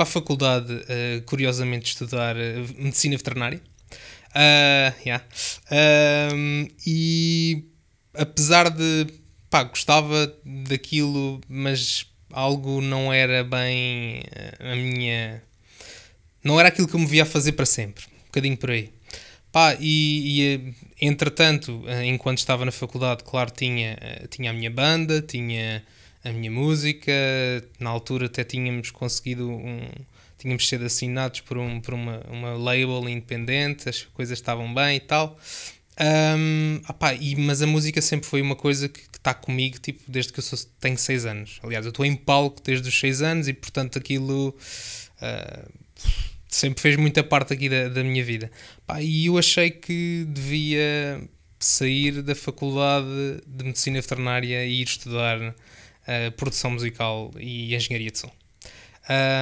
para a faculdade, uh, curiosamente, estudar eh, medicina veterinária. Uh, yeah. e apesar de pá, gostava daquilo, mas algo não era bem eh, a minha. Não era aquilo que eu me via a fazer para sempre. Um bocadinho por aí. Pá, e, e entretanto, enquanto estava na faculdade, claro, tinha, tinha a minha banda, tinha a minha música. Na altura até tínhamos conseguido um. Tínhamos sido assinados por, um, por uma, uma label independente, as coisas estavam bem e tal. Um, e, mas a música sempre foi uma coisa que está comigo tipo, desde que eu sou, tenho 6 anos. Aliás, eu estou em palco desde os 6 anos e, portanto, aquilo uh, sempre fez muita parte aqui da, da minha vida. e eu achei que devia sair da faculdade de medicina veterinária e ir estudar produção musical e engenharia de som.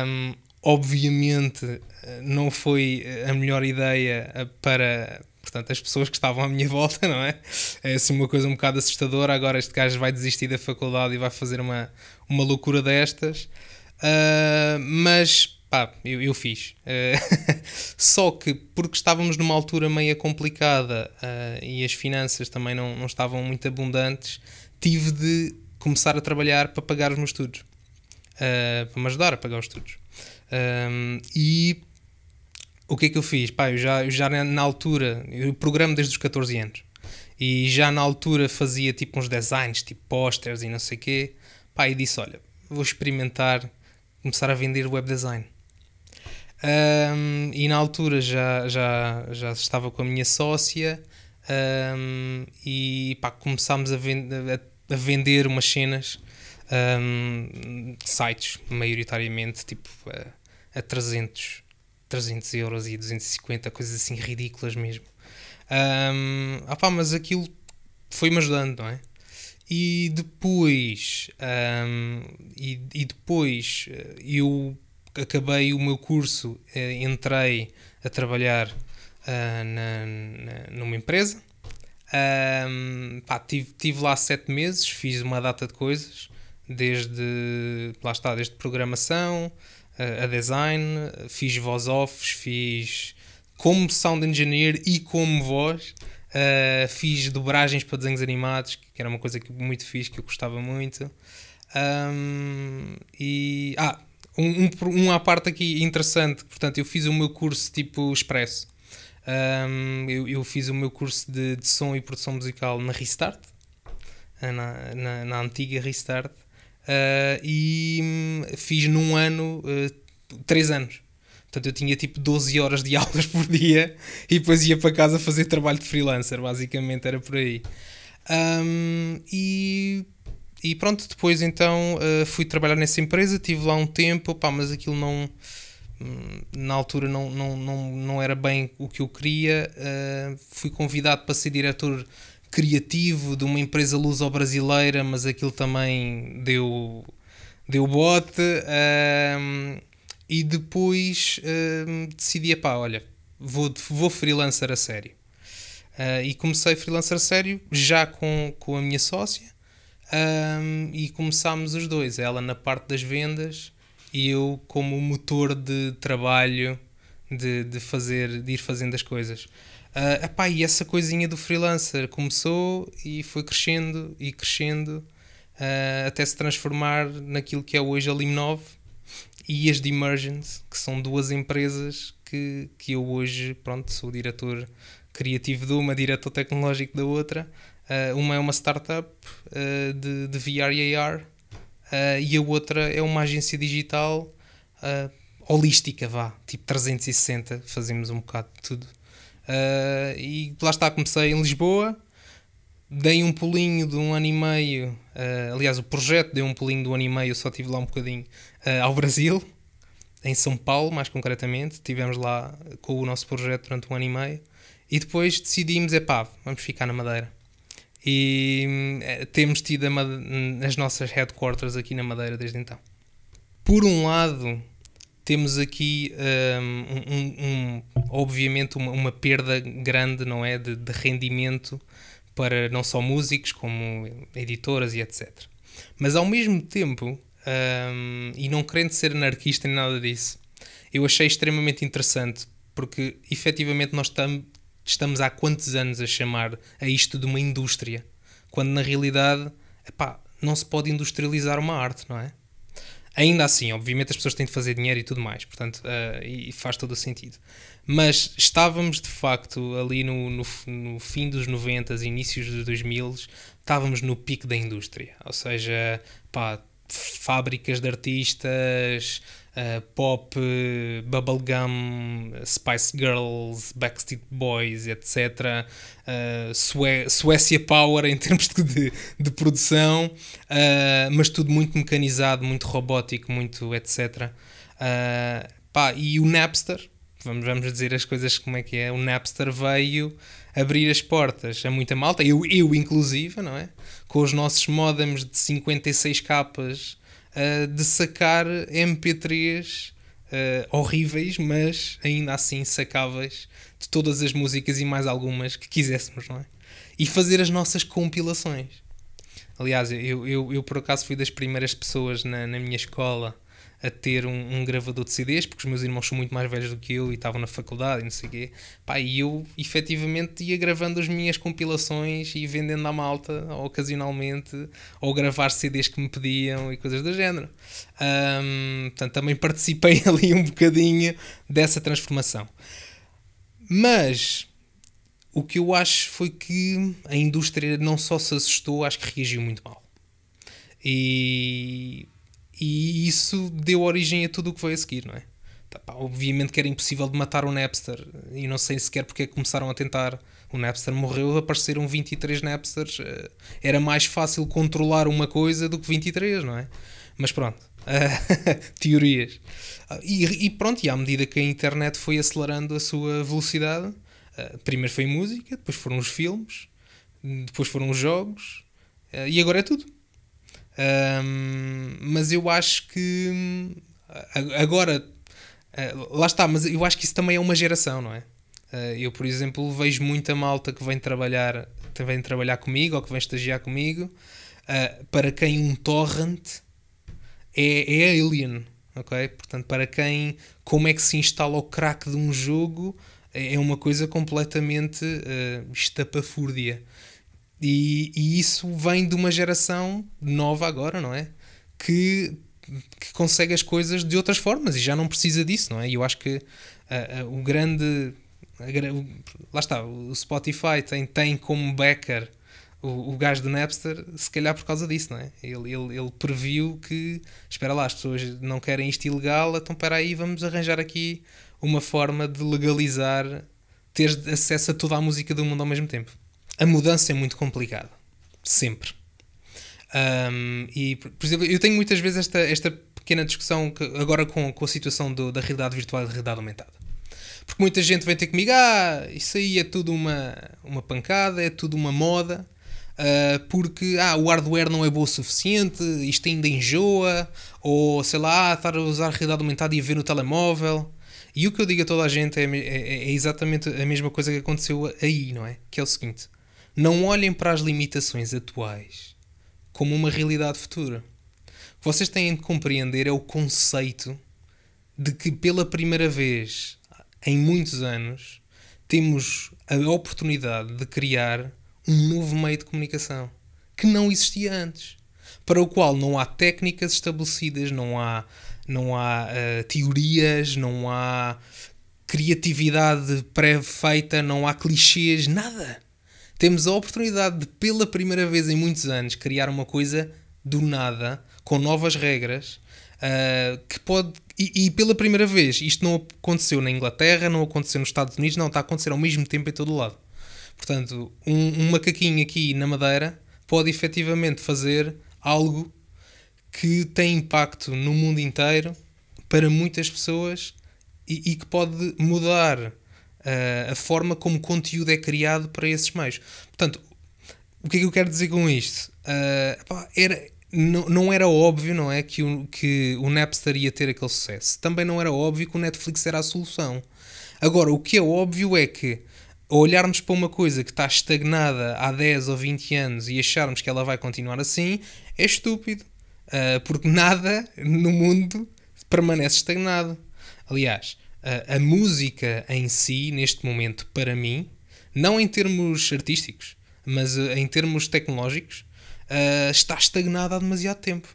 Um, obviamente eh, não foi eh, a melhor ideia eh, para portanto, as pessoas que estavam à minha volta, não é? É assim uma coisa um bocado assustadora. Agora este gajo vai desistir da faculdade e vai fazer uma, uma loucura destas. Uh, mas pá, eu, eu fiz. Uh, só que porque estávamos numa altura meia complicada uh, e as finanças também não, não estavam muito abundantes, tive de começar a trabalhar para pagar os meus estudos, uh, para me ajudar a pagar os estudos. Um, ah, e o que é que eu fiz? Pá, eu já, eu já na altura, eu programo desde os 14 anos, e já na altura fazia tipo uns designs, tipo posters e não sei o quê. Pá, e disse: Olha, vou experimentar começar a vender web design. Um, ah, e na altura já, já, já estava com a minha sócia um, e pá, começámos a, vender, a vender umas cenas, um, sites, maioritariamente, tipo a, a 300, 300 euros e 250, coisas assim ridículas mesmo. Um, pá mas aquilo foi-me ajudando, não é? E depois, um, e, e, depois eh, eu acabei o meu curso, eh, entrei a trabalhar uh, na, na, numa empresa um, pá, tive, tive lá sete meses, fiz uma data de coisas, desde lá está, desde programação a, design, fiz voz offs, fiz como sound engineer e como voz, uh, fiz dobragens para desenhos animados, que era uma coisa que muito fiz, que eu gostava muito. Um, e ah, um, um, um à parte aqui interessante, portanto, eu fiz o meu curso tipo expresso. Um, eu, eu, fiz o meu curso de, de, som e produção musical na Restart, eh, na, na, na antiga Restart, uh, e hum, fiz num ano uh, três anos. Portanto, eu tinha tipo 12 horas de aulas por dia e depois ia para casa fazer trabalho de freelancer, basicamente era por aí. Um, e, e, pronto, depois então uh, fui trabalhar nessa empresa, tive lá um tempo, pá, mas aquilo não Hum, na altura não, não, não, não era bem o que eu queria. Uh, fui convidado para ser diretor criativo de uma empresa luso-brasileira, mas aquilo também deu, deu bote. Uh, e depois uh, decidi, pá, olha, vou, vou freelancer a sério. e comecei freelancer a sério já com, com a minha sócia. e começámos os dois, ela na parte das vendas e eu como motor de trabalho de, de fazer de ir fazendo as coisas uh, epá, e essa coisinha do freelancer começou e foi crescendo e crescendo uh, até se transformar naquilo que é hoje a Limnov e as Emergence que são duas empresas que, que eu hoje pronto sou diretor criativo de uma diretor tecnológico da outra uh, uma é uma startup de, de VR e AR uh, e a outra é uma agência digital uh, holística, vá, tipo 360, fazemos um bocado de tudo. Uh, e lá está, comecei em Lisboa, dei um pulinho de um ano e meio, aliás, o projeto deu um pulinho de um ano e meio, eu só estive lá um bocadinho, ao Brasil, em São Paulo, mais concretamente. Estivemos lá com o nosso projeto durante um ano e meio e depois decidimos, é pá, vamos ficar na Madeira e hum, é, temos tido as nossas headquarters aqui na Madeira desde então. Por um lado, temos aqui, hum, um, um, um, obviamente, uma, uma, perda grande não é, de, de, rendimento para não só músicos, como editoras e etc. Mas ao mesmo tempo, hum, e não querendo ser anarquista nem nada disso, eu achei extremamente interessante porque efetivamente nós estamos estamos há quantos anos a chamar a isto de uma indústria, quando na realidade epá, não se pode industrializar uma arte, não é? Ainda assim, obviamente as pessoas têm de fazer dinheiro e tudo mais, portanto, uh, e faz todo o sentido. Mas estávamos de facto ali no, no, no fim dos 90, inícios dos 2000, estávamos no pico da indústria, ou seja, pá, fábricas de artistas, eh, pop, eh, bubblegum, Spice Girls, Backstreet Boys, etc. Uh, Sué Suécia Power em termos de, de produção, uh, mas tudo muito mecanizado, muito robótico, muito etc. Pá, e o Napster, vamos, vamos dizer as coisas como é que é, o Napster veio abrir as portas a muita malta, eu, eu inclusive, não é? Com os nossos modems de 56 capas de sacar MP3 uh, eh, horríveis, mas ainda assim sacáveis de todas as músicas e mais algumas que quiséssemos, não é? E fazer as nossas compilações. Aliás, eu, eu, eu por acaso fui das primeiras pessoas na, na minha escola a ter um, um, gravador de CDs, porque os meus irmãos são muito mais velhos do que eu e estavam na faculdade e não sei o quê. Pá, e eu efetivamente ia gravando as minhas compilações e vendendo à malta ocasionalmente, ou gravar CDs que me pediam e coisas do género. Um, portanto, também participei ali um bocadinho dessa transformação. Mas o que eu acho foi que a indústria não só se assustou, acho que reagiu muito mal. E e isso deu origem a tudo o que veio a seguir, não é? Tá, obviamente que era impossível de matar o Napster e não sei sequer porque é começaram a tentar. O Napster morreu, apareceram 23 Napsters. Eh, era mais fácil controlar uma coisa do que 23, não é? Mas pronto, eh, teorias. Ah, e, e, pronto, e à medida que a internet foi acelerando a sua velocidade, eh, primeiro foi música, depois foram os filmes, depois foram os jogos, e agora é tudo. Um, mas eu acho que hum, agora ah, lá está, mas eu acho que isso também é uma geração, não é? Ah, eu, por exemplo, vejo muita malta que vem trabalhar, que vem trabalhar comigo ou que vem estagiar comigo, ah, para quem um torrent é, é alien, ok? Portanto, para quem como é que se instala o crack de um jogo é, é uma coisa completamente uh, estapafúrdia. E, e, isso vem de uma geração nova agora, não é? Que, que consegue as coisas de outras formas e já não precisa disso, não é? E eu acho que o grande. lá está, o Spotify tem, tem como backer o, o gajo do Napster, se calhar por causa disso, não é? Ele, ele, ele previu que, espera lá, as pessoas não querem isto ilegal, então espera aí, vamos arranjar aqui uma forma de legalizar ter acesso a toda a música do mundo ao mesmo tempo a mudança é muito complicada. Sempre. Um, e, por exemplo, eu tenho muitas vezes esta, esta pequena discussão que, agora com, com a situação do, da realidade virtual e da realidade aumentada. Porque muita gente vem ter comigo, ah, isso aí é tudo uma, uma pancada, é tudo uma moda, uh, porque ah, o hardware não é bom o suficiente, isto ainda enjoa, ou sei lá, ah, estar a usar a realidade aumentada e ver no telemóvel. E o que eu digo a toda a gente é, é, é exatamente a mesma coisa que aconteceu aí, não é? Que é o seguinte: não olhem para as limitações atuais como uma realidade futura. O que vocês têm de compreender é o conceito de que pela primeira vez em muitos anos temos a oportunidade de criar um novo meio de comunicação que não existia antes, para o qual não há técnicas estabelecidas, não há, não há uh, teorias, não há criatividade pré-feita, não há clichês, nada temos a oportunidade de, pela primeira vez em muitos anos, criar uma coisa do nada, com novas regras, uh, que pode. E, e, pela primeira vez, isto não aconteceu na Inglaterra, não aconteceu nos Estados Unidos, não, está a acontecer ao mesmo tempo em todo o lado. Portanto, um, um macaquinho aqui na Madeira pode efetivamente fazer algo que tem impacto no mundo inteiro para muitas pessoas e, e que pode mudar eh, a forma como conteúdo é criado para esses meios. Portanto, o que é que eu quero dizer com isto? Uh, pá, era, não, não, era óbvio, não é, que o, que o Napster ia ter aquele sucesso. Também não era óbvio que o Netflix era a solução. Agora, o que é óbvio é que olharmos para uma coisa que está estagnada há 10 ou 20 anos e acharmos que ela vai continuar assim, é estúpido. Uh, porque nada no mundo permanece estagnado. Aliás, a, música em si, neste momento, para mim, não em termos artísticos, mas eh, em termos tecnológicos, uh, está estagnada há demasiado tempo.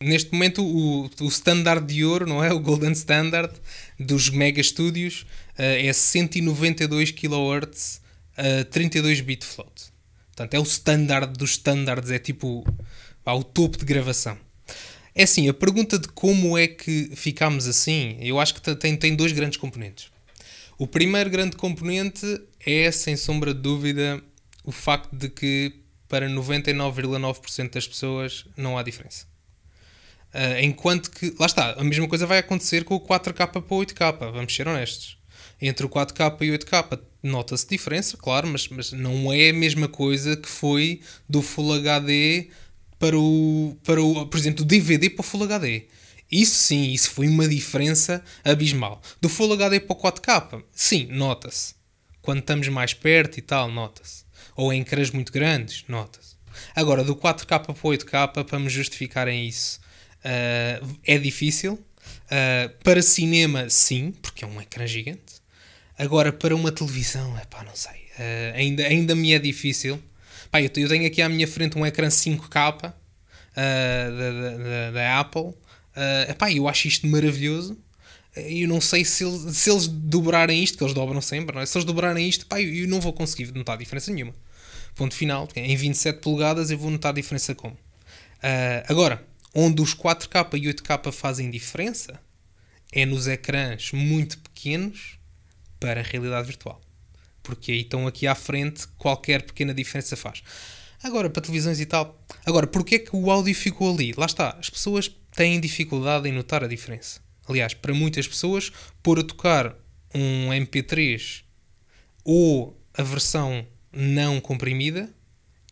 Neste momento, o, o standard de ouro, não é? O golden standard dos mega estúdios uh, é 192 kHz a 32 bit float. Portanto, é o standard dos standards, é tipo ao topo de gravação. É assim, a pergunta de como é que ficámos assim, eu acho que tem, tem dois grandes componentes. O primeiro grande componente é, sem sombra de dúvida, o facto de que para 99,9% das pessoas não há diferença. Uh, enquanto que, lá está, a mesma coisa vai acontecer com o 4K para o 8K, vamos ser honestos. Entre o 4K e o 8K nota-se diferença, claro, mas, mas não é a mesma coisa que foi do Full HD para o, para o, por exemplo, do DVD para o Full HD. Isso sim, isso foi uma diferença abismal. Do Full HD para o 4K, sim, nota-se. Quando estamos mais perto e tal, nota-se. Ou em ecrãs muito grandes, nota-se. Agora, do 4K para o 8K, para me justificarem isso, uh, é difícil. Uh, para cinema, sim, porque é um ecrã gigante. Agora, para uma televisão, é não sei. Uh, ainda, ainda me é difícil. Pá, eu tenho aqui à minha frente um ecrã 5K uh, da, da, da, Apple. Uh, epá, eu acho isto maravilhoso. Eu não sei se, se eles dobrarem isto, que eles dobram sempre, é? se eles dobrarem isto, pá, eu não vou conseguir notar diferença nenhuma. Ponto final. Em 27 polegadas eu vou notar diferença como? Uh, agora, onde os 4K e 8K fazem diferença é nos ecrãs muito pequenos para a realidade virtual porque aí estão aqui à frente, qualquer pequena diferença faz. Agora, para televisões e tal. Agora, porque é que o áudio ficou ali? Lá está, as pessoas têm dificuldade em notar a diferença. Aliás, para muitas pessoas, pôr a tocar um MP3 ou a versão não comprimida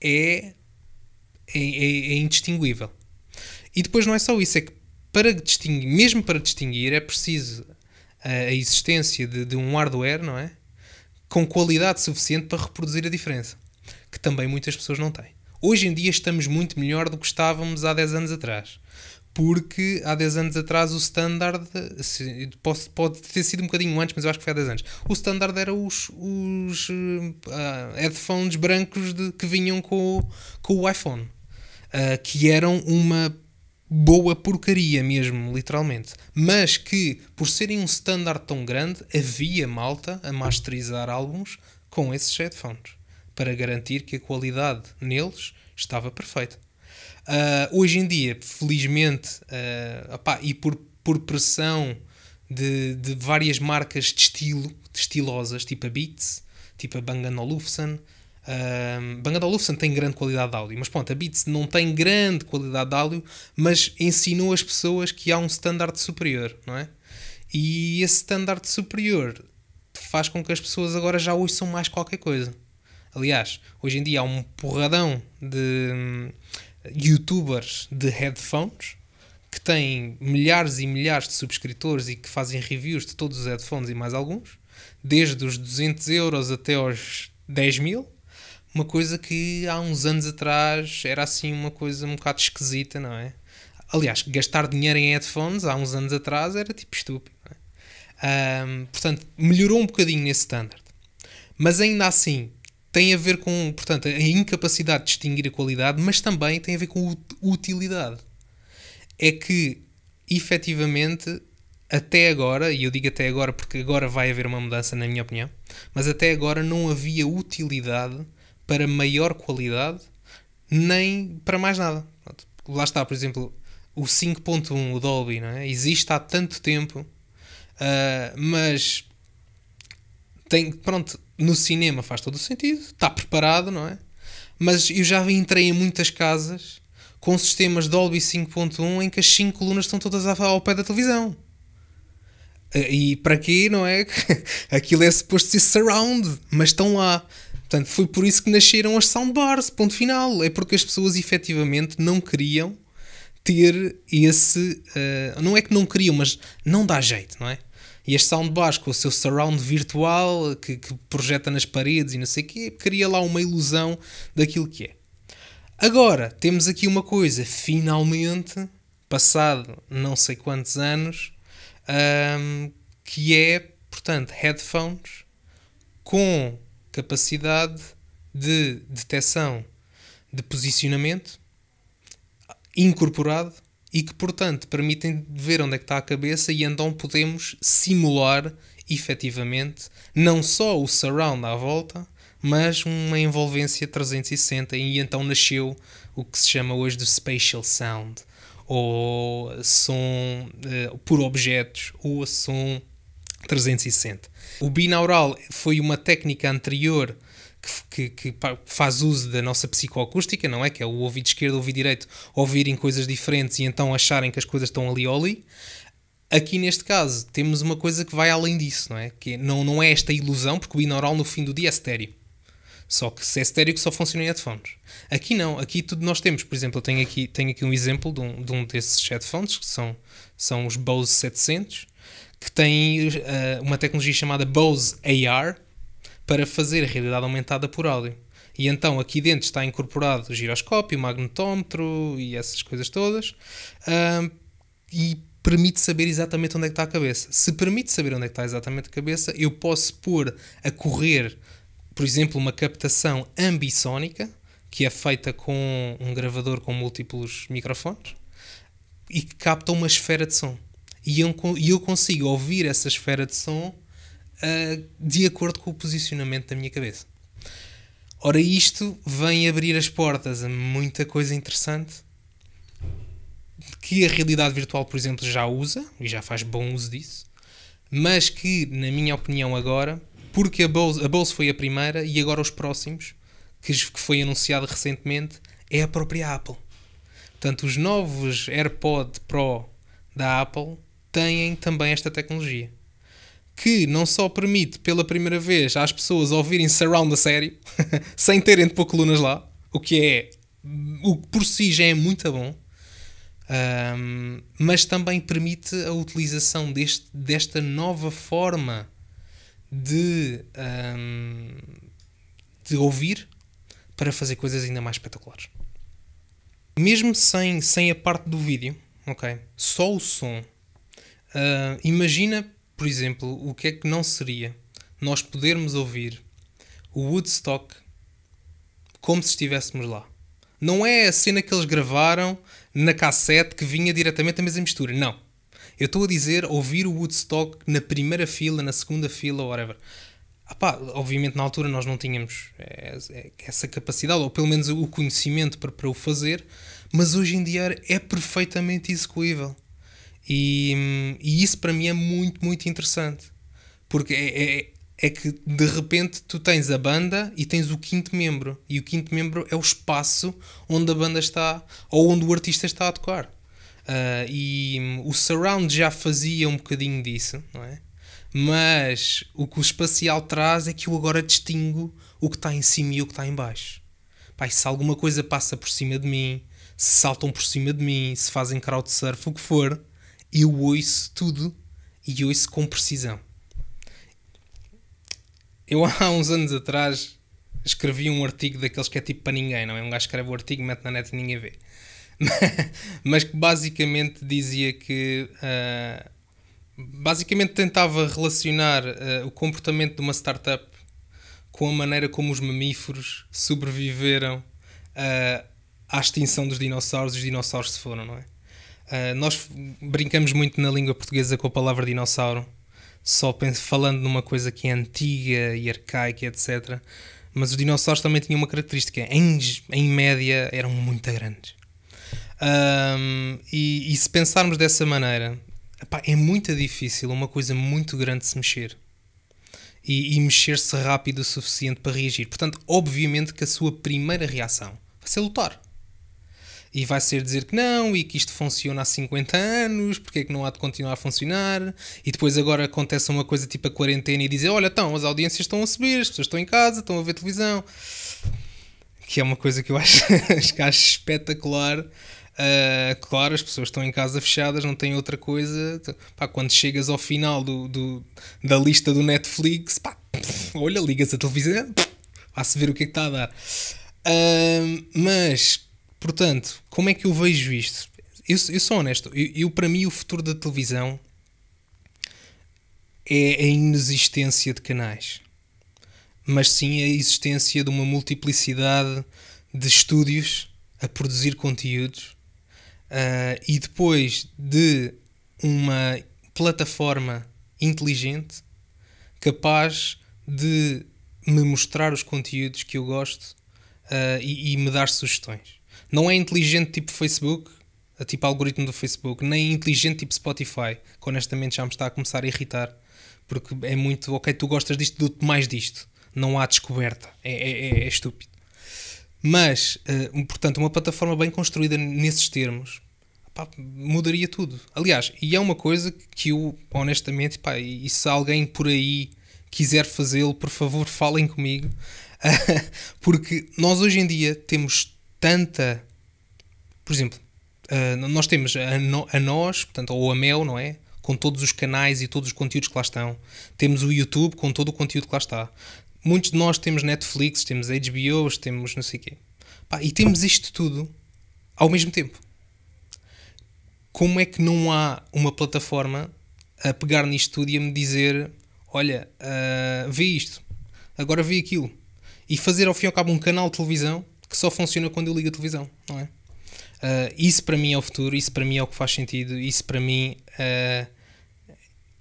é, é, é, é, indistinguível. E depois não é só isso, é que para distinguir, mesmo para distinguir é preciso eh, a, existência de, de um hardware, não é? com qualidade suficiente para reproduzir a diferença, que também muitas pessoas não têm. Hoje em dia estamos muito melhor do que estávamos há 10 anos atrás, porque há 10 anos atrás o standard, pode ter sido um bocadinho antes, mas eu acho que foi há 10 anos, o standard era os, os uh, headphones brancos de, que vinham com, com o iPhone. Uh, que eram uma boa porcaria mesmo, literalmente. Mas que, por serem um standard tão grande, havia malta a masterizar álbuns com esses headphones, para garantir que a qualidade neles estava perfeita. Uh, hoje em dia, felizmente, uh, opá, e por, por pressão de, de várias marcas de estilo, de estilosas, tipo a Beats, tipo a Bang Olufsen, um, Bang Olufsen tem grande qualidade de áudio, mas pronto, a Beats não tem grande qualidade de áudio, mas ensinou as pessoas que há um standard superior, não é? E esse standard superior faz com que as pessoas agora já ouçam mais qualquer coisa. Aliás, hoje em dia há um porradão de hum, youtubers de headphones que têm milhares e milhares de subscritores e que fazem reviews de todos os headphones e mais alguns, desde os 200 euros até aos 10 mil uma coisa que há uns anos atrás era assim uma coisa um bocado esquisita, não é? Aliás, gastar dinheiro em headphones há uns anos atrás era tipo estúpido. É? Um, portanto, melhorou um bocadinho nesse standard. Mas ainda assim, tem a ver com, portanto, a incapacidade de distinguir a qualidade, mas também tem a ver com utilidade. É que, efetivamente, até agora, e eu digo até agora porque agora vai haver uma mudança, na minha opinião, mas até agora não havia utilidade para maior qualidade, nem para mais nada. Lá está, por exemplo, o 5.1, o Dolby, não é? existe há tanto tempo, uh, mas tem, pronto, no cinema faz todo o sentido, está preparado, não é? Mas eu já entrei em muitas casas com sistemas Dolby 5.1 em que as 5 colunas estão todas ao pé da televisão. Ah, e para quê, não é? Aquilo é suposto ser surround, mas estão lá. Portanto, foi por isso que nasceram as soundbars, ponto final. É porque as pessoas efetivamente não queriam ter esse. Uh, não é que não queriam, mas não dá jeito, não é? E as soundbars com o seu surround virtual que, que projeta nas paredes e não sei o quê, cria lá uma ilusão daquilo que é. Agora, temos aqui uma coisa, finalmente, passado não sei quantos anos, um, ehm, que é, portanto, headphones com capacidade de detecção de posicionamento incorporado e que, portanto, permitem ver onde é que está a cabeça e então podemos simular efetivamente não só o surround à volta, mas uma envolvência 360 e então nasceu o que se chama hoje de spatial sound ou som uh, por objetos ou som 360. O binaural foi uma técnica anterior que, que, que, faz uso da nossa psicoacústica, não é? Que é o ouvido esquerdo, o ouvido direito ouvirem coisas diferentes e então acharem que as coisas estão ali ou ali. Aqui neste caso temos uma coisa que vai além disso, não é? Que não, não é esta ilusão, porque o binaural no fim do dia é estéreo. Só que se é estéreo que só funciona em headphones. Aqui não, aqui tudo nós temos. Por exemplo, eu tenho aqui, tenho aqui um exemplo de um, de um desses headphones, que são, são os Bose 700, que tem uh, uma tecnologia chamada Bose AR para fazer realidade aumentada por áudio. E então aqui dentro está incorporado o giroscópio, o magnetómetro e essas coisas todas. Uh, e permite saber exatamente onde é que está a cabeça. Se permite saber onde é que está exatamente a cabeça, eu posso pôr a correr, por exemplo, uma captação ambissónica, que é feita com um gravador com múltiplos microfones, e que capta uma esfera de som e eu, eu consigo ouvir essa esfera de som uh, de acordo com o posicionamento da minha cabeça. Ora, isto vem abrir as portas a muita coisa interessante que a realidade virtual, por exemplo, já usa e já faz bom uso disso, mas que, na minha opinião, agora, porque a Bolsa, a foi a primeira e agora os próximos, que, que foi anunciado recentemente, é a própria Apple. Portanto, os novos AirPod Pro da Apple têm também esta tecnologia. Que não só permite pela primeira vez às pessoas ouvirem surround a sério, sem terem de pôr colunas lá, o que é, o que por si já é muito bom, um, mas também permite a utilização deste, desta nova forma de, um, de ouvir para fazer coisas ainda mais espetaculares. Mesmo sem, sem a parte do vídeo, ok? Só o som Uh, imagina, por exemplo, o que é que não seria nós podermos ouvir o Woodstock como se estivéssemos lá. Não é a cena que eles gravaram na cassete que vinha diretamente da mesa mistura, não. Eu estou a dizer ouvir o Woodstock na primeira fila, na segunda fila, whatever. Ah pá, obviamente na altura nós não tínhamos é, é, essa capacidade, ou pelo menos o conhecimento para, para o fazer, mas hoje em dia é perfeitamente execuível. E, e isso para mim é muito, muito interessante. Porque é, é, é, que de repente tu tens a banda e tens o quinto membro. E o quinto membro é o espaço onde a banda está ou onde o artista está a tocar. Uh, e o surround já fazia um bocadinho disso, não é? Mas o que o espacial traz é que eu agora distingo o que está em cima e o que está em baixo. Pai, se alguma coisa passa por cima de mim, se saltam por cima de mim, se fazem crowd surf, o que for, eu ouço tudo e ouço com precisão. Eu há uns anos atrás escrevi um artigo daqueles que é tipo para ninguém, não é? Um gajo escreve o artigo, mete na net e ninguém vê. Mas que basicamente dizia que. Uh, basicamente tentava relacionar uh, o comportamento de uma startup com a maneira como os mamíferos sobreviveram uh, à extinção dos dinossauros e os dinossauros se foram, não é? Uh, nós brincamos muito na língua portuguesa com a palavra dinossauro, só penso, falando numa coisa que é antiga e arcaica, etc. Mas os dinossauros também tinham uma característica: em, em média eram muito grandes. Um, e, e, se pensarmos dessa maneira, epá, é muito difícil uma coisa muito grande se mexer e, e mexer-se rápido o suficiente para reagir. Portanto, obviamente que a sua primeira reação vai ser lutar e vai ser dizer que não e que isto funciona há 50 anos, porque é que não há de continuar a funcionar, e depois agora acontece uma coisa tipo a quarentena e dizer: olha, então, as audiências estão a subir, as pessoas estão em casa, estão a ver televisão, que é uma coisa que eu acho, que acho espetacular. Uh, claro, as pessoas estão em casa fechadas, não têm outra coisa. Pá, quando chegas ao final do, do da lista do Netflix, pá, olha, ligas a televisão, vá-se ver o que é que está a dar. Uh, mas Portanto, como é que eu vejo isto? Eu, eu sou honesto, eu, eu, para mim o futuro da televisão é a inexistência de canais, mas sim a existência de uma multiplicidade de estúdios a produzir conteúdos uh, e depois de uma plataforma inteligente capaz de me mostrar os conteúdos que eu gosto uh, e, e me dar sugestões. Não é inteligente tipo Facebook, tipo algoritmo do Facebook, nem inteligente tipo Spotify, que honestamente já me está a começar a irritar, porque é muito, ok, tu gostas disto, dou-te mais disto. Não há descoberta. É, é, é, é estúpido. Mas, uh, portanto, uma plataforma bem construída nesses termos pá, mudaria tudo. Aliás, e é uma coisa que eu, honestamente, pá, e se alguém por aí quiser fazê-lo, por favor, falem comigo. porque nós hoje em dia temos tanta. Por exemplo, uh, nós temos a, no, a nós, portanto, ou a Mel, não é? Com todos os canais e todos os conteúdos que lá estão. Temos o YouTube com todo o conteúdo que lá está. Muitos de nós temos Netflix, temos HBOs, temos não sei o quê. Pá, e temos isto tudo ao mesmo tempo. Como é que não há uma plataforma a pegar nisto tudo e a me dizer: olha, uh, vê isto, agora vê aquilo. E fazer ao fim e ao cabo um canal de televisão que só funciona quando eu ligo a televisão, não é? Uh, isso para mim é o futuro, isso para mim é o que faz sentido, isso para mim uh,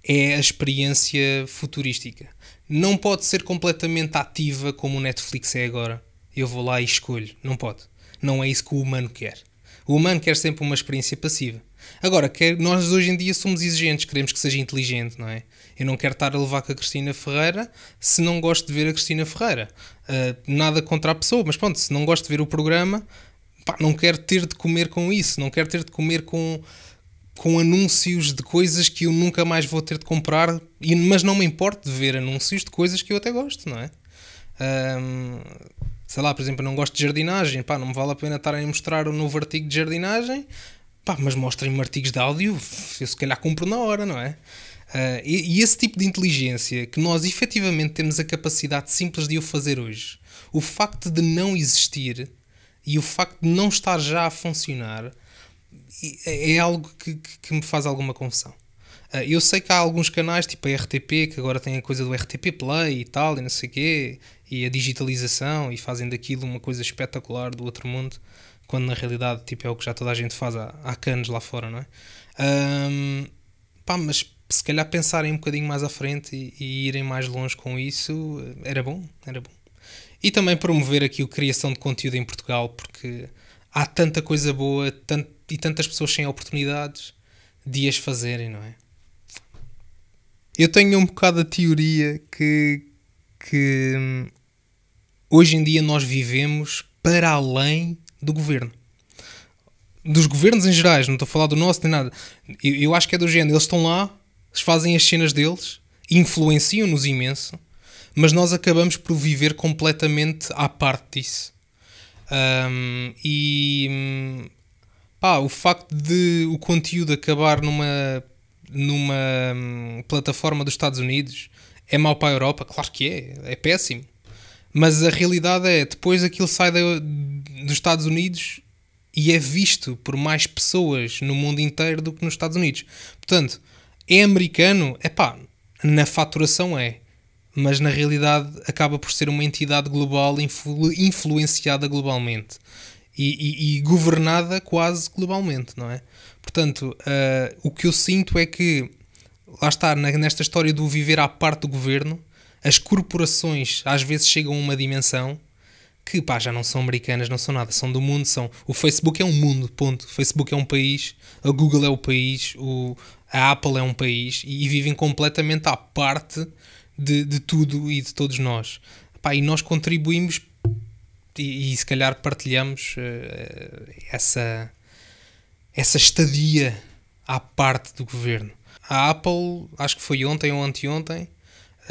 é a experiência futurística. Não pode ser completamente ativa como o Netflix é agora. Eu vou lá e escolho. Não pode. Não é isso que o humano quer. O humano quer sempre uma experiência passiva. Agora, nós hoje em dia somos exigentes, queremos que seja inteligente, não é? Eu não quero estar a levar com a Cristina Ferreira se não gosto de ver a Cristina Ferreira. Uh, nada contra a pessoa, mas pronto, se não gosto de ver o programa, pá, não quero ter de comer com isso, não quero ter de comer com, com anúncios de coisas que eu nunca mais vou ter de comprar, e, mas não me importo de ver anúncios de coisas que eu até gosto, não é? Um, sei lá, por exemplo, eu não gosto de jardinagem, pá, não me vale a pena estar a mostrar um novo artigo de jardinagem, pá, mas mostrem-me artigos de áudio, eu se calhar compro na hora, não é? Uh, e, e, esse tipo de inteligência que nós efetivamente temos a capacidade simples de o fazer hoje, o facto de não existir e o facto de não estar já a funcionar é, é, algo que, que, me faz alguma confusão. Ah, eu sei que há alguns canais, tipo a RTP, que agora tem a coisa do RTP Play e tal, e não sei o quê, e a digitalização, e fazem daquilo uma coisa espetacular do outro mundo, quando na realidade tipo, é o que já toda a gente faz há, há canos lá fora, não é? Um, pá, mas se calhar pensarem um bocadinho mais à frente e, e irem mais longe com isso, era bom, era bom. E também promover aqui a criação de conteúdo em Portugal, porque há tanta coisa boa e tantas pessoas sem oportunidades de as fazerem, não é? Eu tenho um bocado a teoria que, que hum, hoje em dia nós vivemos para além do governo. Dos governos em gerais, não estou a falar do nosso nem nada. Eu, eu acho que é do género. Eles estão lá eles fazem as cenas deles, influenciam-nos imenso, mas nós acabamos por viver completamente à parte disso. Um, e pá, o facto de o conteúdo acabar numa, numa hum, plataforma dos Estados Unidos é mau para a Europa? Claro que é, é péssimo. Mas a realidade é, depois aquilo sai de, dos Estados Unidos e é visto por mais pessoas no mundo inteiro do que nos Estados Unidos. Portanto, é americano? É pá, na faturação é. Mas na realidade acaba por ser uma entidade global influ influenciada globalmente e, e, e, governada quase globalmente, não é? Portanto, uh, o que eu sinto é que, lá está, na, nesta história do viver à parte do governo, as corporações às vezes chegam a uma dimensão que pá, já não são americanas, não são nada, são do mundo, são o Facebook é um mundo, ponto. O Facebook é um país, a Google é o país, o, a Apple é um país e, e vivem completamente à parte de, de, tudo e de todos nós. Pá, e nós contribuímos e, e se calhar partilhamos uh, essa, essa estadia à parte do governo. A Apple, acho que foi ontem ou anteontem,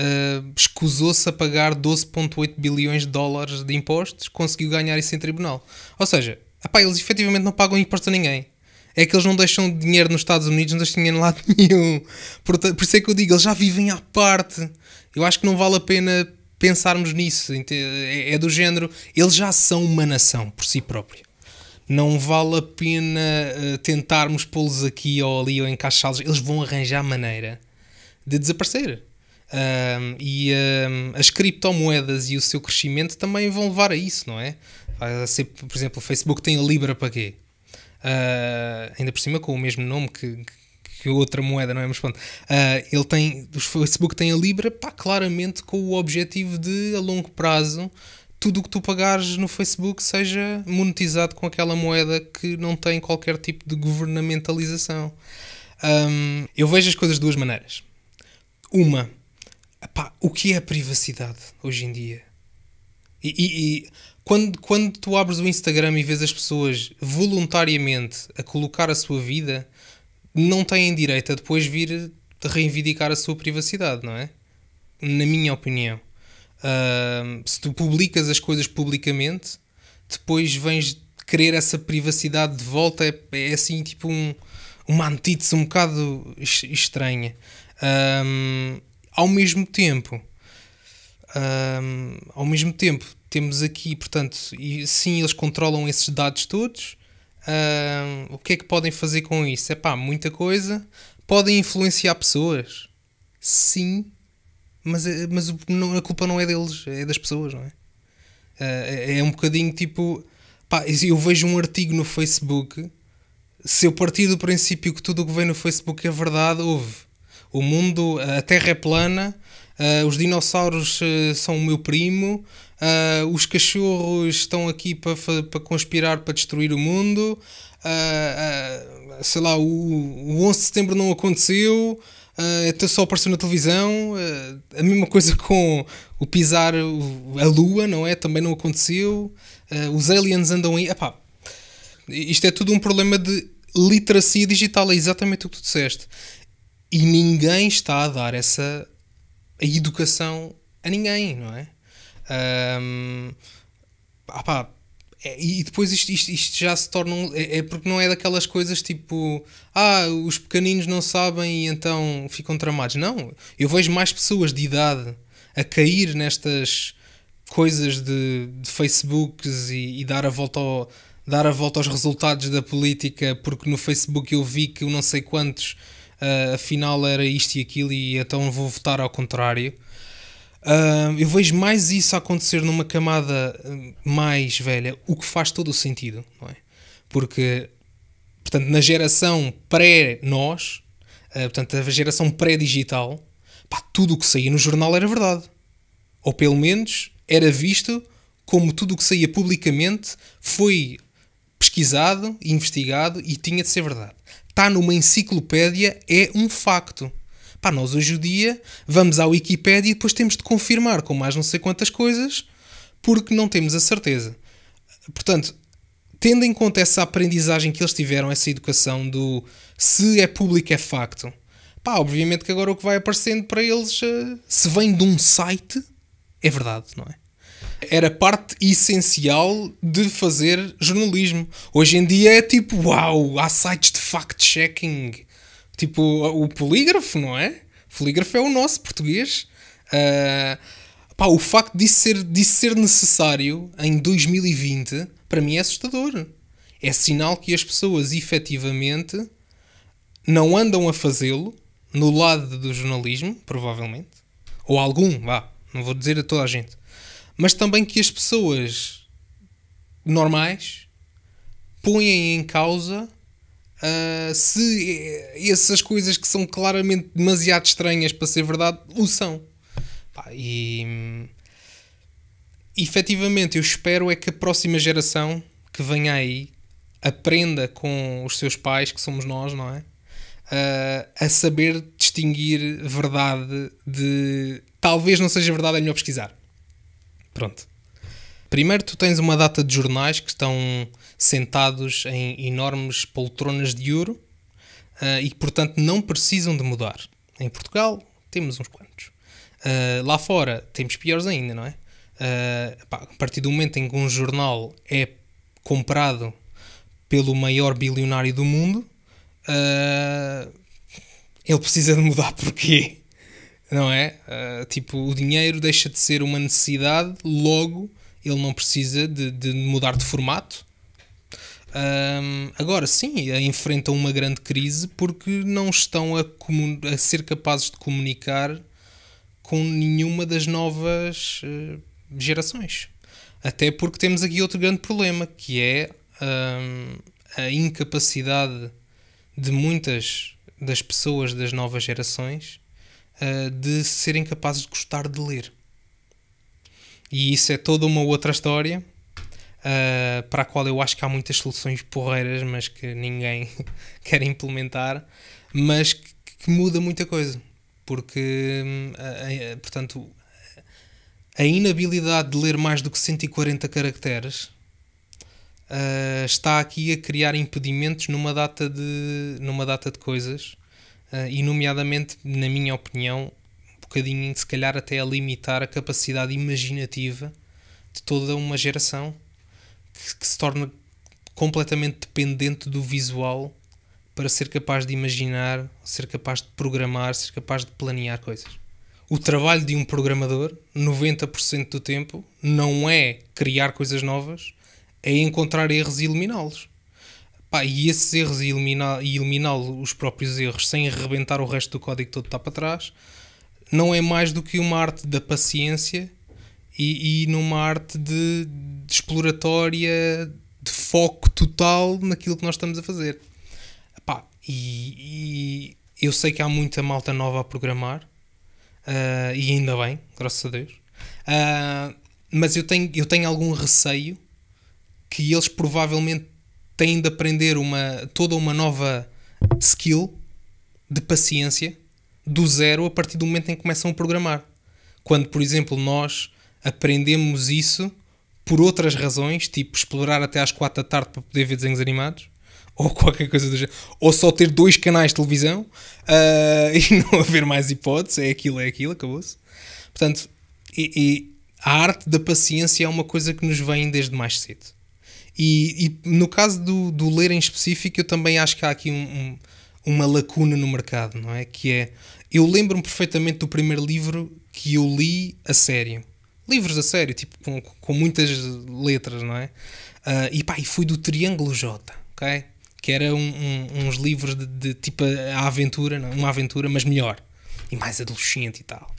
uh, escusou-se a pagar 12,8 bilhões de dólares de impostos, conseguiu ganhar isso em tribunal. Ou seja, apá, eles efetivamente não pagam imposto a ninguém. É que eles não deixam dinheiro nos Estados Unidos, não deixam dinheiro em lado nenhum. Por, por isso é que eu digo, eles já vivem à parte. Eu acho que não vale a pena pensarmos nisso. É, é do género, eles já são uma nação por si própria. Não vale a pena eh, tentarmos pô-los aqui ou ali ou encaixá-los. Eles vão arranjar maneira de desaparecer. Um, e um, as criptomoedas e o seu crescimento também vão levar a isso, não é? Vai ser, por exemplo, o Facebook tem a Libra para quê? Uh, ainda por cima com o mesmo nome que, que outra moeda, não é? Mas pronto, uh, ele tem, o Facebook tem a Libra, pá, claramente com o objetivo de, a longo prazo, tudo o que tu pagares no Facebook seja monetizado com aquela moeda que não tem qualquer tipo de governamentalização. Um, eu vejo as coisas de duas maneiras. Uma, Epá, o que é a privacidade hoje em dia? E, e, e, quando, quando tu abres o Instagram e vês as pessoas voluntariamente a colocar a sua vida, não têm direito a depois vir reivindicar a sua privacidade, não é? Na minha opinião. Uh, se tu publicas as coisas publicamente, depois vens querer essa privacidade de volta, é, é assim tipo um, uma antítese um bocado estranha. Um, ao mesmo tempo, um, ao mesmo tempo, temos aqui, portanto, e sim, eles controlam esses dados todos. Um, o que é que podem fazer com isso? É pá, muita coisa. Podem influenciar pessoas? Sim, mas, eh, mas a culpa não é deles, é das pessoas, não é? Uh, é um bocadinho tipo. Pá, eu vejo um artigo no Facebook. Se eu partir do princípio que tudo o que vem no Facebook é verdade, houve o mundo, a Terra é plana, uh, os dinossauros uh, são o meu primo, uh, os cachorros estão aqui para, conspirar para destruir o mundo, sei lá, o, o 11 de setembro não aconteceu, uh, só apareceu na televisão, a mesma coisa com o pisar a lua, não é? Também não aconteceu, os aliens andam aí, epá, isto é tudo um problema de literacia digital, é exatamente o que tu disseste. E ninguém está a dar essa a educação a ninguém, não é? Um, ah pá, é, e depois isto, isto, isto já se torna. Um, é, é, porque não é daquelas coisas tipo. Ah, os pequeninos não sabem e então ficam tramados. Não, eu vejo mais pessoas de idade a cair nestas coisas de, de Facebooks e, e dar a volta ao, Dar a volta aos resultados da política, porque no Facebook eu vi que eu não sei quantos uh, afinal era isto e aquilo, e então vou votar ao contrário. Uh, eu vejo mais isso acontecer numa camada ah, mais velha, o que faz todo o sentido, não é? Porque, portanto, na geração pré-nós, uh, portanto, a geração pré-digital, tudo o que saía no jornal era verdade. Ou pelo menos era visto como tudo o que saía publicamente foi pesquisado, investigado e tinha de ser verdade está numa enciclopédia é um facto. Pá, nós hoje em dia vamos à Wikipédia e depois temos de confirmar com mais não sei quantas coisas porque não temos a certeza. Portanto, tendo em conta essa aprendizagem que eles tiveram, essa educação do se é público é facto, pá, obviamente que agora o que vai aparecendo para eles, eh, se vem de um site, é verdade, não é? era parte essencial de fazer jornalismo. Hoje em dia é tipo, uau, há sites de fact-checking. Tipo, o polígrafo, não é? O polígrafo é o nosso português. Uh, pá, o facto de ser, disso ser necessário em 2020, para mim é assustador. É sinal que as pessoas efetivamente não andam a fazê-lo no lado do jornalismo, provavelmente. Ou algum, vá. Não vou dizer a toda a gente mas também que as pessoas normais põem em causa uh, se essas coisas que são claramente demasiado estranhas para ser verdade o são. Pá, e efetivamente eu espero é que a próxima geração que venha aí aprenda com os seus pais, que somos nós, não é? Uh, a saber distinguir verdade de. Talvez não seja verdade, é melhor pesquisar. Pronto. Primeiro, tu tens uma data de jornais que estão sentados em enormes poltronas de ouro uh, e que, portanto, não precisam de mudar. Em Portugal, temos uns quantos. Uh, lá fora, temos piores ainda, não é? Uh, pá, a partir do momento em que um jornal é comprado pelo maior bilionário do mundo, ele precisa de mudar porquê? não é? Uh, tipo, o dinheiro deixa de ser uma necessidade, logo ele não precisa de, de mudar de formato. Um, ah, agora sim, enfrentam uma grande crise porque não estão a, a ser capazes de comunicar com nenhuma das novas uh, gerações. Até porque temos aqui outro grande problema que é um, a incapacidade de muitas das pessoas das novas gerações eh, de serem capazes de gostar de ler. E isso é toda uma outra história uh, para a qual eu acho que há muitas soluções porreiras, mas que ninguém quer implementar, mas que, que muda muita coisa. Porque, eh, portanto, a inabilidade de ler mais do que 140 caracteres está aqui a criar impedimentos numa data de, numa data de coisas uh, e, nomeadamente, na minha opinião, um bocadinho se calhar até a limitar a capacidade imaginativa de toda uma geração que, que se torna completamente dependente do visual para ser capaz de imaginar, ser capaz de programar, ser capaz de planear coisas. O trabalho de um programador, 90% do tempo, não é criar coisas novas, é encontrar erros e eliminá-los. Pá, e esses erros e eliminar, e eliminar os próprios erros sem arrebentar o resto do código todo está para trás não é mais do que uma arte da paciência e, e numa arte de, de, exploratória de foco total naquilo que nós estamos a fazer. e, e, eu sei que há muita malta nova a programar, uh, e ainda bem, graças a Deus, uh, mas eu tenho, eu tenho algum receio que eles provavelmente têm de aprender uma, toda uma nova skill de paciência do zero a partir do momento em que começam a programar. Quando, por exemplo, nós aprendemos isso por outras razões, tipo explorar até às quatro da tarde para poder ver desenhos animados, ou qualquer coisa do género, ou só ter dois canais de televisão uh, e não haver mais hipóteses, é aquilo, é aquilo, acabou-se. Portanto, e, e a arte da paciência é uma coisa que nos vem desde mais cedo. E, e, no caso do, do ler em específico, eu também acho que há aqui um, um, uma lacuna no mercado, não é? Que é. Eu lembro-me perfeitamente do primeiro livro que eu li a sério. Livros a sério, tipo, com, com muitas letras, não é? Uh, e pá, e fui do Triângulo J, ok? Que era um, uns livros de, de, tipo a aventura, não? uma aventura, mas melhor. E mais adolescente e tal.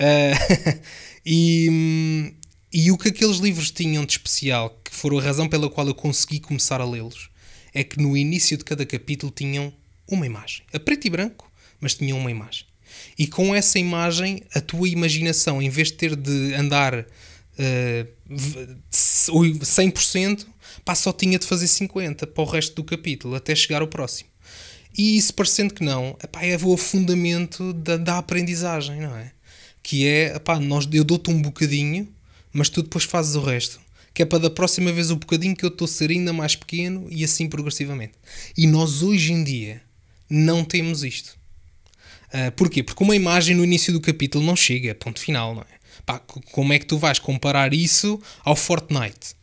Uh, e, hum, e o que aqueles livros tinham de especial, que foram a razão pela qual eu consegui começar a lê-los, é que no início de cada capítulo tinham uma imagem, a preto e branco, mas tinham uma imagem. E com essa imagem, a tua imaginação, em vez de ter de andar uh, eh, 100%, pá, só tinha de fazer 50% para o resto do capítulo, até chegar ao próximo. E isso parecendo que não, epá, é o fundamento da, da aprendizagem, não é? Que é, epá, nós, eu dou-te um bocadinho mas tu depois fazes o resto. Que é para da próxima vez o bocadinho que eu estou a ser ainda mais pequeno e assim progressivamente. E nós hoje em dia não temos isto. Uh, porquê? Porque uma imagem no início do capítulo não chega, ponto final, não é? Pá, como é que tu vais comparar isso ao Fortnite?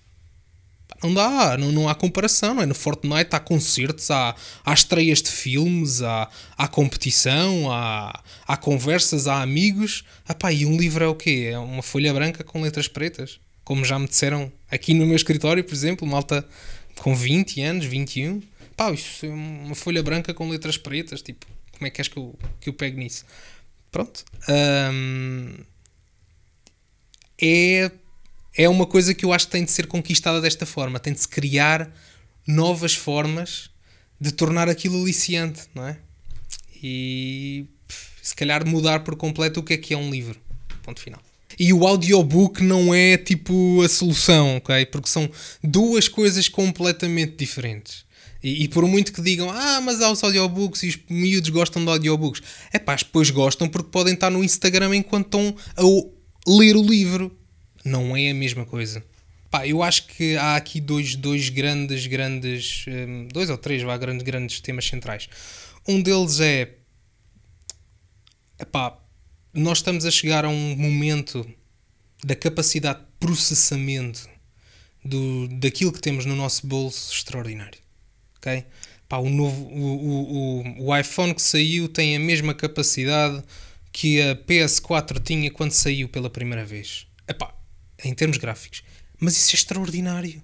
não dá, não, não há comparação, não é? No Fortnite há concertos, há, há estreias de filmes, há, há competição, há, há conversas, há amigos. Ah pá, e um livro é o quê? É uma folha branca com letras pretas. Como já me disseram aqui no meu escritório, por exemplo, malta com 20 anos, 21. Pá, isso é uma folha branca com letras pretas, tipo, como é que és que eu, que eu pego nisso? Pronto. Hum, é é uma coisa que eu acho que tem de ser conquistada desta forma, tem de se criar novas formas de tornar aquilo aliciante, não é? E se calhar mudar por completo o que é que é um livro. Ponto final. E o audiobook não é tipo a solução, ok? Porque são duas coisas completamente diferentes. E, e, por muito que digam, ah, mas há os audiobooks e os miúdos gostam de audiobooks. É pá, depois gostam porque podem estar no Instagram enquanto estão a ler o livro não é a mesma coisa. Pá, eu acho que há aqui dois, dois grandes, grandes, hum, dois ou três, vá, grandes, grandes temas centrais. Um deles é, epá, nós estamos a chegar a um momento da capacidade de processamento do, daquilo que temos no nosso bolso extraordinário, ok? o, novo, o, o, o iPhone que saiu tem a mesma capacidade que a PS4 tinha quando saiu pela primeira vez. Epá, em termos gráficos. Mas isso é extraordinário.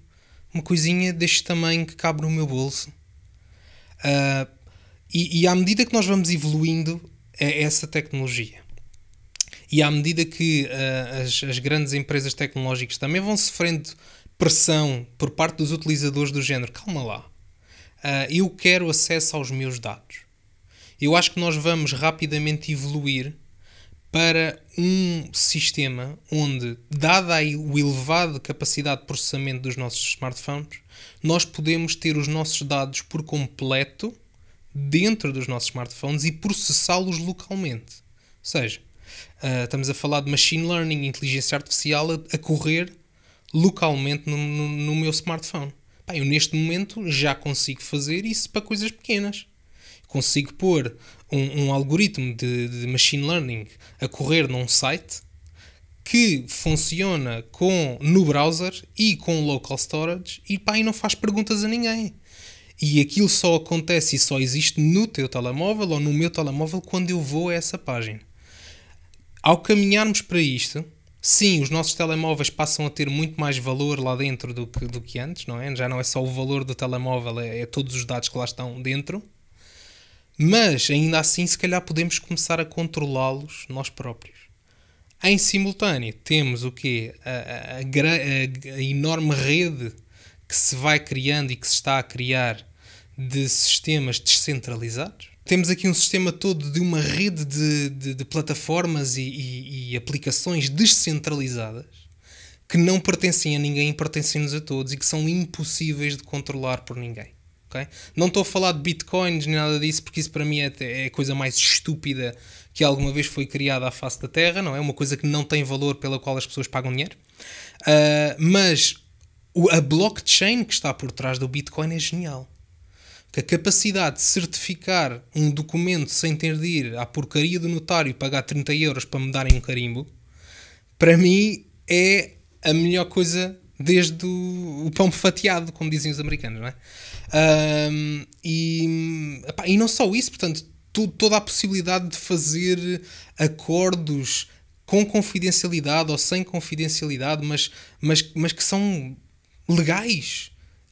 Uma coisinha deste tamanho que cabe no meu bolso. Uh, e, e, à medida que nós vamos evoluindo, é, é essa tecnologia. E à medida que uh, as, as, grandes empresas tecnológicas também vão sofrendo pressão por parte dos utilizadores do género, calma lá, uh, eu quero acesso aos meus dados. Eu acho que nós vamos rapidamente evoluir para um sistema onde, dada a elevada capacidade de processamento dos nossos smartphones, nós podemos ter os nossos dados por completo dentro dos nossos smartphones e processá-los localmente. Ou seja, uh, estamos a falar de machine learning, inteligência artificial a, a correr localmente no, no, no meu smartphone. eu neste momento já consigo fazer isso para coisas pequenas. Consigo pôr um, um algoritmo de, de, machine learning a correr num site que funciona com no browser e com local storage e pá, e não faz perguntas a ninguém. E aquilo só acontece e só existe no teu telemóvel ou no meu telemóvel quando eu vou a essa página. Ao caminharmos para isto, sim, os nossos telemóveis passam a ter muito mais valor lá dentro do que, do que antes, não é? Já não é só o valor do telemóvel, é, é todos os dados que lá estão dentro. Mas ainda assim, se calhar, podemos começar a controlá-los nós próprios. Em simultâneo, temos o quê? A, a, a, a enorme rede que se vai criando e que se está a criar de sistemas descentralizados. Temos aqui um sistema todo de uma rede de, de, de plataformas e, e, e, aplicações descentralizadas que não pertencem a ninguém, pertencem-nos a todos e que são impossíveis de controlar por ninguém. Okay? Não estou a falar de bitcoins nem nada disso, porque isso para mim é, é a coisa mais estúpida que alguma vez foi criada à face da Terra, não é? Uma coisa que não tem valor pela qual as pessoas pagam dinheiro. Uh, mas a blockchain que está por trás do Bitcoin é genial. Que a capacidade de certificar um documento sem ter de ir à porcaria do notário e pagar 30 euros para me darem um carimbo, para mim é a melhor coisa desde o, o pão fatiado, como dizem os americanos, não é? Um, e, epá, e não só isso, portanto, tu, toda a possibilidade de fazer acordos com confidencialidade ou sem confidencialidade, mas, mas, mas que são legais.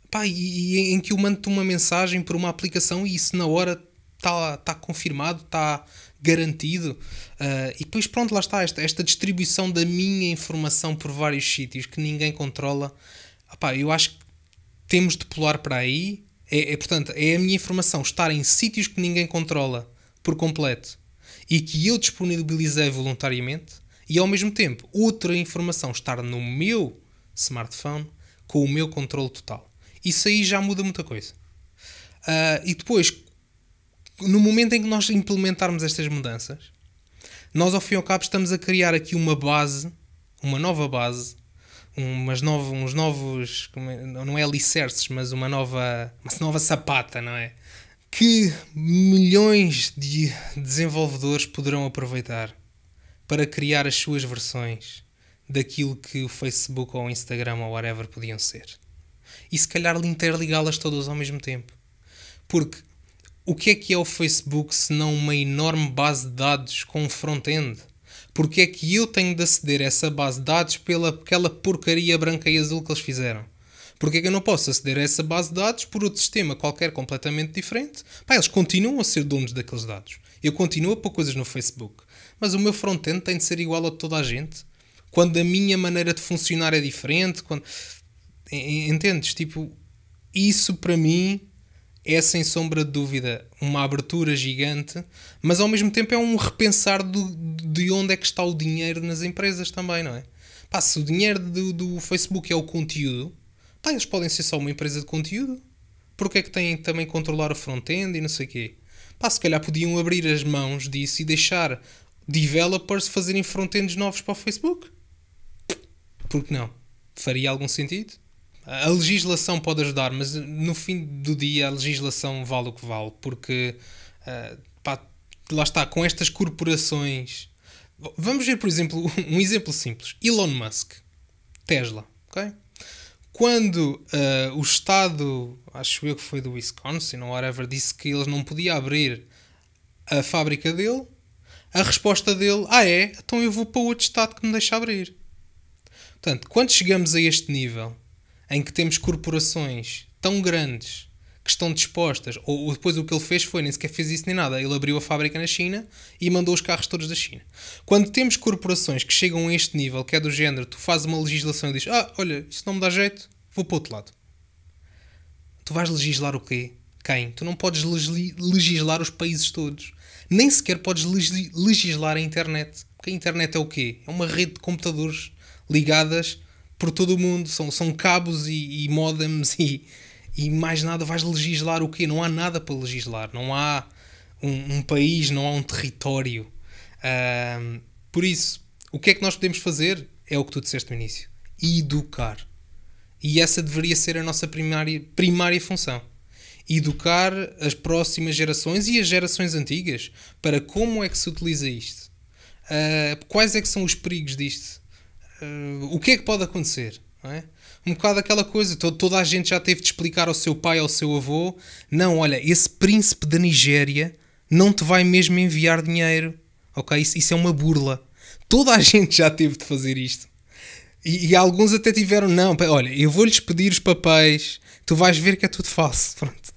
Pá, e, e, em que eu mando uma mensagem por uma aplicação e isso na hora está tá confirmado, está garantido. Uh, e depois, pronto, lá está, esta, esta distribuição da minha informação por vários sítios que ninguém controla. Opá, eu acho que temos de pular para aí. É, é, portanto, é a minha informação estar em sítios que ninguém controla por completo e que eu disponibilizei voluntariamente, e ao mesmo tempo outra informação estar no meu smartphone com o meu controle total. Isso aí já muda muita coisa. Uh, e depois, no momento em que nós implementarmos estas mudanças, nós ao fim e ao cabo estamos a criar aqui uma base, uma nova base, umas novo, uns novos, é, não é alicerces, mas uma nova, uma nova sapata, não é? Que milhões de desenvolvedores poderão aproveitar para criar as suas versões daquilo que o Facebook ou o Instagram ou whatever podiam ser. E se calhar interligá-las todas ao mesmo tempo. Porque o que é que é o Facebook se não uma enorme base de dados com front-end? Porque é que eu tenho de aceder a essa base de dados pela aquela porcaria branca e azul que eles fizeram? Porque é que eu não posso aceder a essa base de dados por outro sistema qualquer completamente diferente? Pá, eles continuam a ser donos daqueles dados. Eu continuo a pôr coisas no Facebook. Mas o meu front-end tem de ser igual a toda a gente? Quando a minha maneira de funcionar é diferente? Quando... Entendes? Tipo, isso para mim é sem sombra de dúvida uma abertura gigante, mas ao mesmo tempo é um repensar do, de onde é que está o dinheiro nas empresas também, não é? Pá, se o dinheiro do, do Facebook é o conteúdo, pá, eles podem ser só uma empresa de conteúdo. Porque é que têm também controlar o front-end e não sei o quê? Pá, se calhar podiam abrir as mãos disso e deixar developers fazerem front-ends novos para o Facebook. Porque não? Faria algum sentido? A legislação pode ajudar, mas no fim do dia a legislação vale o que vale, porque uh, pá, lá está, com estas corporações. Vamos ver, por exemplo, um exemplo simples: Elon Musk, Tesla, ok? Quando uh, o Estado, acho eu que foi do Wisconsin ou whatever, disse que eles não podiam abrir a fábrica dele, a resposta dele, ah é, então eu vou para outro Estado que me deixa abrir. Portanto, quando chegamos a este nível, em que temos corporações tão grandes que estão dispostas, ou, depois o que ele fez foi, nem sequer fez isso nem nada, ele abriu a fábrica na China e mandou os carros todos da China. Quando temos corporações que chegam a este nível, que é do género, tu fazes uma legislação e dizes, ah, olha, isso não me dá jeito, vou para o outro lado. Tu vais legislar o quê? Quem? Tu não podes legislar os países todos. Nem sequer podes legislar a internet. Porque a internet é o quê? É uma rede de computadores ligadas por todo o mundo, são, são cabos e, e modems e, e mais nada. Vais legislar o quê? Não há nada para legislar, não há um, um país, não há um território. por isso, o que é que nós podemos fazer? É o que tu disseste no início: educar. E essa deveria ser a nossa primária, primária função. Educar as próximas gerações e as gerações antigas para como é que se utiliza isto. Uh, quais é que são os perigos disto? uh, o que é que pode acontecer? É? Um bocado aquela coisa, toda, toda a gente já teve de explicar ao seu pai, ao seu avô: não, olha, esse príncipe da Nigéria não te vai mesmo enviar dinheiro, ok? Isso, isso é uma burla. Toda a gente já teve de fazer isto. E, e alguns até tiveram: não, olha, eu vou-lhes pedir os papéis, tu vais ver que é tudo falso. Pronto.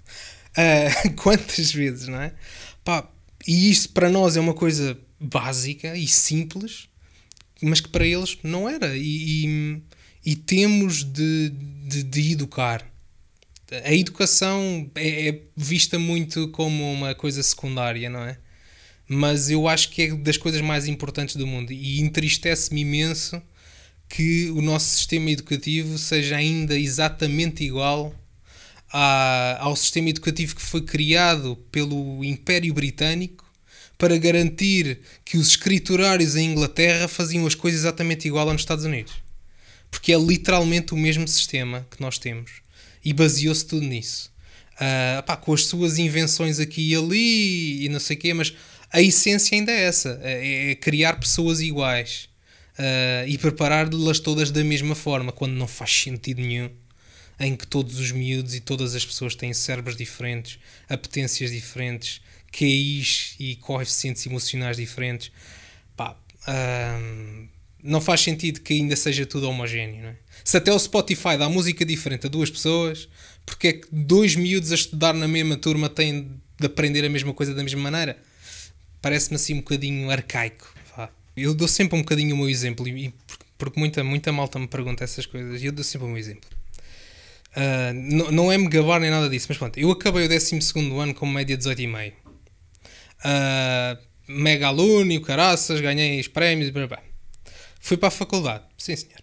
Uh, quantas vezes, não é? Pá, e isto para nós é uma coisa básica e simples, mas que para eles não era. E, e, e temos de, de, de, educar. A educação é, é, vista muito como uma coisa secundária, não é? Mas eu acho que é das coisas mais importantes do mundo e entristece-me imenso que o nosso sistema educativo seja ainda exatamente igual ao sistema educativo que foi criado pelo Império Britânico para garantir que os escriturários em Inglaterra faziam as coisas exatamente igual aos Estados Unidos. Porque é literalmente o mesmo sistema que nós temos e baseou-se tudo nisso. Uh, pá, com as suas invenções aqui e ali e não sei o quê, mas a essência ainda é essa: é, é, é criar pessoas iguais uh, e preparar-las todas da mesma forma, quando não faz sentido nenhum. Em que todos os miúdos e todas as pessoas têm cérebros diferentes, apetências diferentes, QIs e coeficientes emocionais diferentes, pá, hum, não faz sentido que ainda seja tudo homogéneo. É? Se até o Spotify dá música diferente a duas pessoas, porque é que dois miúdos a estudar na mesma turma têm de aprender a mesma coisa da mesma maneira? Parece-me assim um bocadinho arcaico. Pá. Eu dou sempre um bocadinho o meu exemplo, e, porque muita, muita malta me pergunta essas coisas, e eu dou sempre o meu exemplo. Uh, não, não é me gabar nem nada disso, mas pronto, eu acabei o 12 ano com média 18,5 uh, ah, mega aluno e o caraças, ganhei os prémios blá, blá. Fui para a faculdade, sim senhor.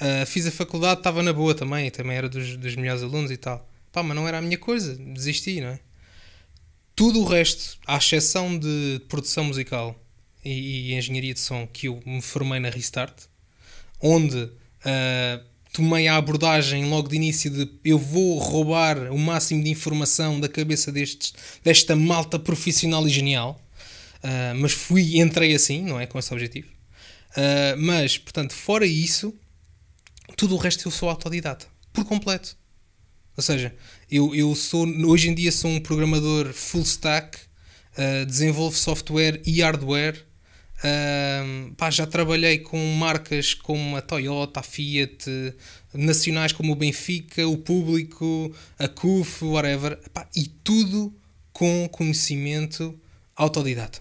Uh, fiz a faculdade, estava na boa também, também era dos, dos melhores alunos e tal. Pá, mas não era a minha coisa, desisti, não é? Tudo o resto, à exceção de produção musical e, e engenharia de som, que eu me formei na Restart, onde uh, tomei a abordagem logo de início de eu vou roubar o máximo de informação da cabeça destes, desta malta profissional e genial. Uh, mas fui, entrei assim, não é? Com esse objetivo. Uh, mas, portanto, fora isso, tudo o resto eu sou autodidata, por completo. Ou seja, eu, eu sou, hoje em dia sou um programador full stack, uh, desenvolvo software e hardware um, pá, já trabalhei com marcas como a Toyota, a Fiat, nacionais como o Benfica, o Público, a CUF, whatever, pá, e tudo com conhecimento autodidata.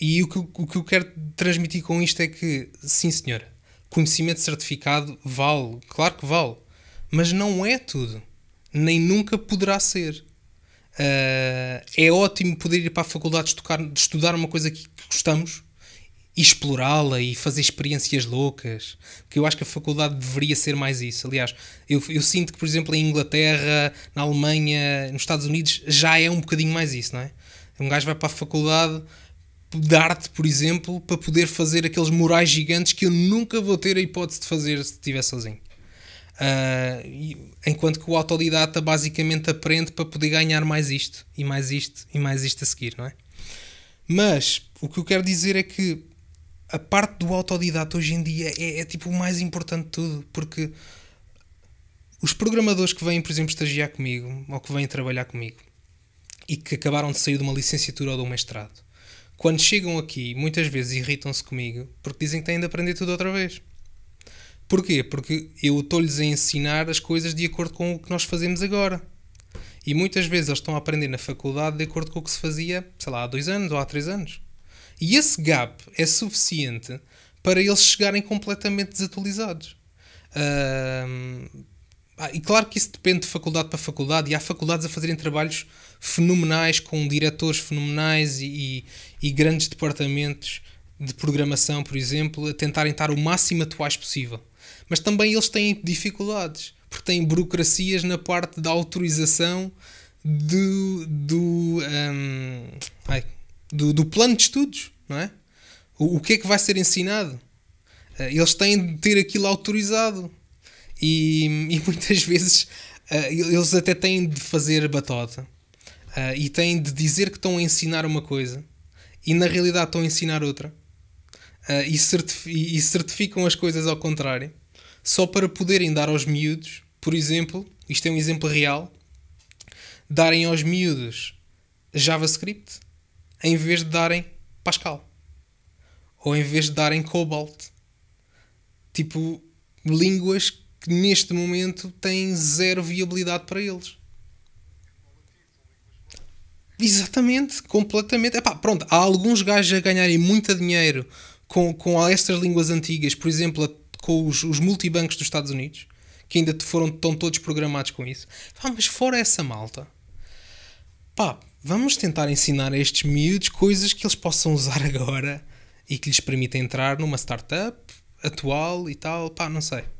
E o que, o que eu quero transmitir com isto é que, sim senhora, conhecimento certificado vale, claro que vale, mas não é tudo, nem nunca poderá ser. Uh, é ótimo poder ir para a faculdade tocar, estudar uma coisa que, que gostamos e explorá-la e fazer experiências loucas. Que eu acho que a faculdade deveria ser mais isso. Aliás, eu, eu, sinto que, por exemplo, em Inglaterra, na Alemanha, nos Estados Unidos, já é um bocadinho mais isso, não é? Um gajo vai para a faculdade de arte, por exemplo, para poder fazer aqueles murais gigantes que eu nunca vou ter a hipótese de fazer se estiver sozinho. Uh, enquanto que o autodidata basicamente aprende para poder ganhar mais isto e mais isto e mais isto a seguir, não é? Mas o que eu quero dizer é que a parte do autodidata hoje em dia é, é tipo o mais importante de tudo, porque os programadores que vêm, por exemplo, estagiar comigo ou que vêm trabalhar comigo e que acabaram de sair de uma licenciatura ou de um mestrado, quando chegam aqui, muitas vezes irritam-se comigo porque dizem que têm de aprender tudo outra vez. Porquê? Porque eu estou-lhes a ensinar as coisas de acordo com o que nós fazemos agora. E muitas vezes eles estão a aprender na faculdade de acordo com o que se fazia, sei lá, há dois anos ou há três anos. E esse gap é suficiente para eles chegarem completamente desatualizados. Uh, e claro que isso depende de faculdade para faculdade, e há faculdades a fazerem trabalhos fenomenais, com diretores fenomenais e, e, e grandes departamentos de programação, por exemplo, a tentarem estar o máximo atuais possível. Mas também eles têm dificuldades, porque têm burocracias na parte da autorização do, do, um, ai, do, do, plano de estudos, não é? O, o que é que vai ser ensinado? Eh, eles têm de ter aquilo autorizado. E, e muitas vezes uh, eles até têm de fazer batota uh, e têm de dizer que estão a ensinar uma coisa e na realidade estão a ensinar outra uh, e, certifi e certificam as coisas ao contrário, só para poderem dar aos miúdos, por exemplo, isto é um exemplo real, darem aos miúdos JavaScript em vez de darem Pascal ou em vez de darem Cobalt. Tipo, línguas que neste momento têm zero viabilidade para eles. Exatamente, completamente. Epá, pronto, há alguns gajos a ganharem muito dinheiro com, com estas línguas antigas, por exemplo, com os, os multibancos dos Estados Unidos, que ainda foram, estão todos programados com isso. Pá, mas fora essa malta, pá, vamos tentar ensinar a estes miúdos coisas que eles possam usar agora e que lhes permita entrar numa startup atual e tal, pá, não sei.